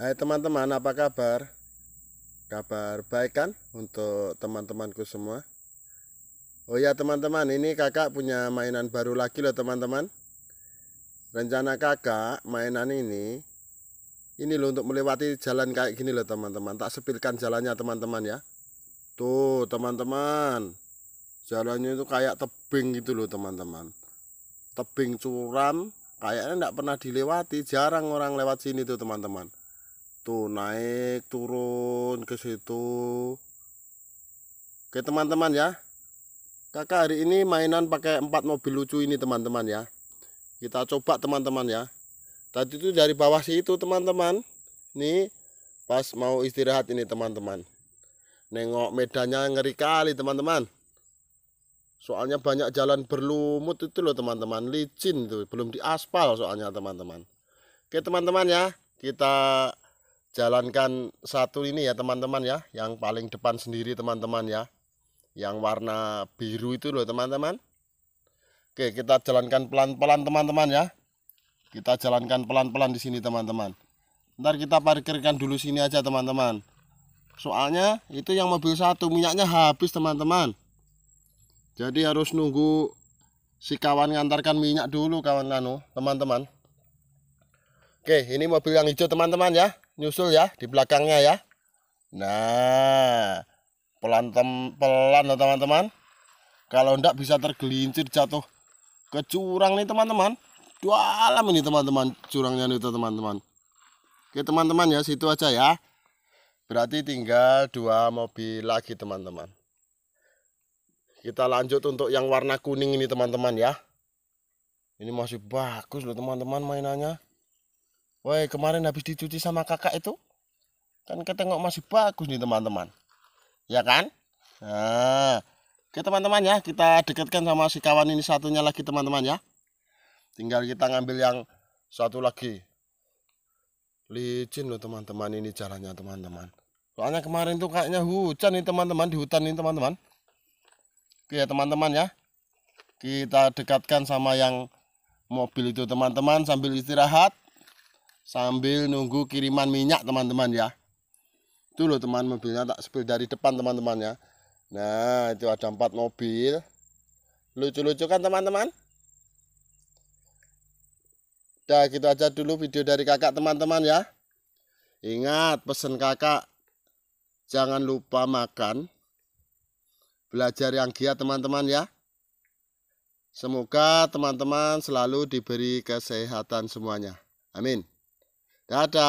Hai teman-teman, apa kabar? Kabar baik kan untuk teman-temanku semua? Oh ya teman-teman, ini kakak punya mainan baru lagi loh teman-teman. Rencana kakak mainan ini, ini loh untuk melewati jalan kayak gini loh teman-teman. Tak sepilkan jalannya teman-teman ya. Tuh teman-teman, jalannya itu kayak tebing gitu loh teman-teman. Tebing curam, kayaknya tidak pernah dilewati, jarang orang lewat sini tuh teman-teman tuh naik turun ke situ oke teman-teman ya kakak hari ini mainan pakai empat mobil lucu ini teman-teman ya kita coba teman-teman ya tadi itu dari bawah situ teman-teman nih pas mau istirahat ini teman-teman nengok medannya ngeri kali teman-teman soalnya banyak jalan berlumut itu loh teman-teman licin tuh, belum diaspal soalnya teman-teman oke teman-teman ya kita jalankan satu ini ya teman-teman ya yang paling depan sendiri teman-teman ya yang warna biru itu loh teman-teman Oke kita jalankan pelan-pelan teman-teman ya kita jalankan pelan-pelan di sini teman-teman ntar kita parkirkan dulu sini aja teman-teman soalnya itu yang mobil satu minyaknya habis teman-teman jadi harus nunggu si kawan ngantarkan minyak dulu kawan nano teman-teman Oke ini mobil yang hijau teman-teman ya nyusul ya di belakangnya ya. Nah, pelan tem pelan loh teman-teman. Kalau ndak bisa tergelincir jatuh ke curang nih teman-teman. Dua alam ini teman-teman curangnya itu teman-teman. Oke teman-teman ya situ aja ya. Berarti tinggal dua mobil lagi teman-teman. Kita lanjut untuk yang warna kuning ini teman-teman ya. Ini masih bagus loh teman-teman mainannya. Woi kemarin habis dicuci sama kakak itu kan ketengok masih bagus nih teman-teman ya kan nah Oke teman-teman ya kita dekatkan sama si kawan ini satunya lagi teman-teman ya tinggal kita ngambil yang satu lagi licin loh teman-teman ini caranya teman-teman soalnya kemarin tuh kayaknya hujan nih teman-teman di hutan nih teman-teman Oke ya teman-teman ya kita dekatkan sama yang mobil itu teman-teman sambil istirahat sambil nunggu kiriman minyak teman-teman ya itu loh teman mobilnya tak sepil dari depan teman-teman ya nah itu ada empat mobil lucu-lucu kan teman-teman Udah gitu aja dulu video dari kakak teman-teman ya Ingat pesen kakak Jangan lupa makan Belajar yang giat teman-teman ya Semoga teman-teman selalu diberi kesehatan semuanya Amin Tata.